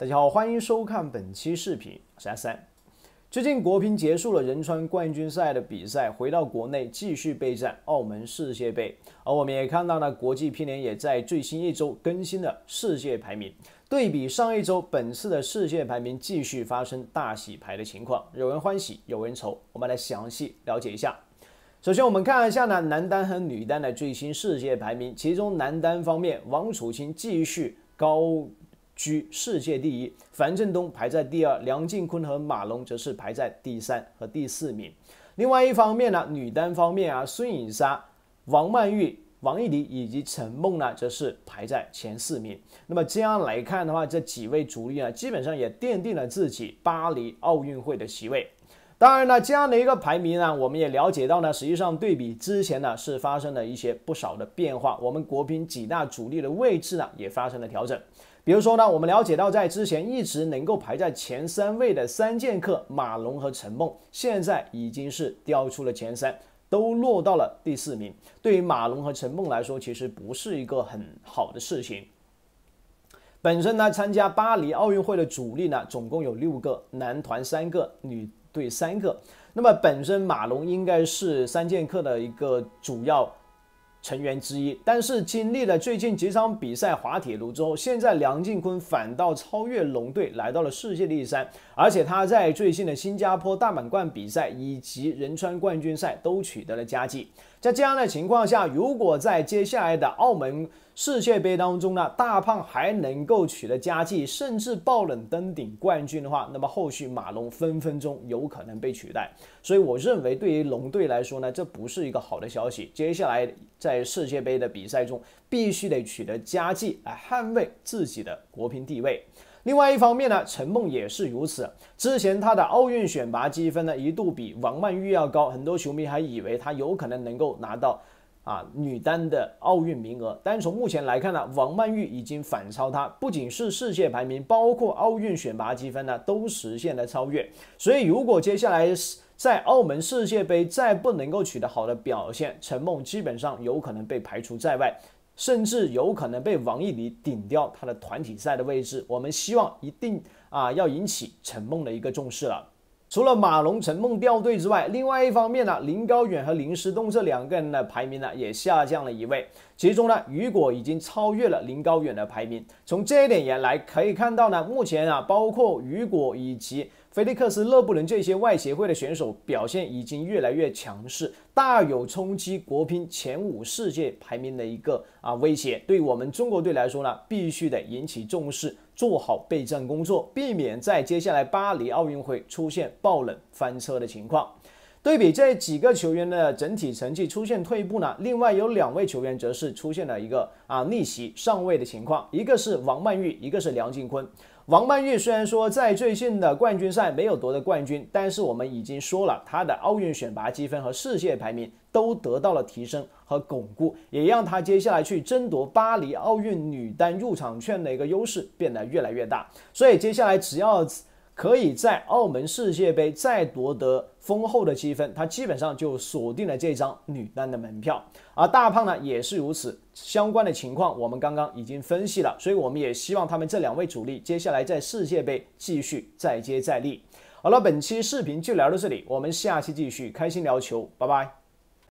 大家好，欢迎收看本期视频，我是阿三。最近国乒结束了仁川冠军赛的比赛，回到国内继续备战澳门世界杯。而我们也看到了国际乒联也在最新一周更新了世界排名，对比上一周，本次的世界排名继续发生大洗牌的情况，有人欢喜，有人愁。我们来详细了解一下。首先，我们看一下呢男单和女单的最新世界排名，其中男单方面，王楚钦继续高。居世界第一，樊振东排在第二，梁靖昆和马龙则是排在第三和第四名。另外一方面呢，女单方面啊，孙颖莎、王曼玉、王艺迪以及陈梦呢，则是排在前四名。那么这样来看的话，这几位主力啊，基本上也奠定了自己巴黎奥运会的席位。当然呢，这样的一个排名呢，我们也了解到呢，实际上对比之前呢，是发生了一些不少的变化。我们国乒几大主力的位置呢，也发生了调整。比如说呢，我们了解到在之前一直能够排在前三位的三剑客马龙和陈梦，现在已经是掉出了前三，都落到了第四名。对于马龙和陈梦来说，其实不是一个很好的事情。本身呢，参加巴黎奥运会的主力呢，总共有六个，男团三个，女。对三个，那么本身马龙应该是三剑客的一个主要成员之一，但是经历了最近几场比赛滑铁卢之后，现在梁靖昆反倒超越龙队来到了世界第三，而且他在最新的新加坡大满贯比赛以及仁川冠军赛都取得了佳绩，在这样的情况下，如果在接下来的澳门世界杯当中呢，大胖还能够取得佳绩，甚至爆冷登顶冠军的话，那么后续马龙分分钟有可能被取代。所以我认为，对于龙队来说呢，这不是一个好的消息。接下来在世界杯的比赛中，必须得取得佳绩来捍卫自己的国乒地位。另外一方面呢，陈梦也是如此。之前他的奥运选拔积分呢，一度比王曼玉要高，很多球迷还以为他有可能能够拿到。啊，女单的奥运名额，但是从目前来看呢，王曼玉已经反超她，不仅是世界排名，包括奥运选拔积分呢，都实现了超越。所以，如果接下来在澳门世界杯再不能够取得好的表现，陈梦基本上有可能被排除在外，甚至有可能被王艺迪顶掉她的团体赛的位置。我们希望一定啊，要引起陈梦的一个重视了。除了马龙、陈梦掉队之外，另外一方面呢，林高远和林诗栋这两个人的排名呢也下降了一位。其中呢，雨果已经超越了林高远的排名。从这一点言来，可以看到呢，目前啊，包括雨果以及菲利克斯·勒布伦这些外协会的选手表现已经越来越强势，大有冲击国乒前五世界排名的一个啊威胁。对我们中国队来说呢，必须得引起重视。做好备战工作，避免在接下来巴黎奥运会出现爆冷翻车的情况。对比这几个球员的整体成绩出现退步呢？另外有两位球员则是出现了一个啊逆袭上位的情况，一个是王曼玉，一个是梁靖昆。王曼玉虽然说在最近的冠军赛没有夺得冠军，但是我们已经说了，她的奥运选拔积分和世界排名都得到了提升和巩固，也让她接下来去争夺巴黎奥运女单入场券的一个优势变得越来越大。所以接下来只要。可以在澳门世界杯再夺得丰厚的积分，他基本上就锁定了这张女单的门票。而大胖呢也是如此，相关的情况我们刚刚已经分析了，所以我们也希望他们这两位主力接下来在世界杯继续再接再厉。好了，本期视频就聊到这里，我们下期继续开心聊球，拜拜。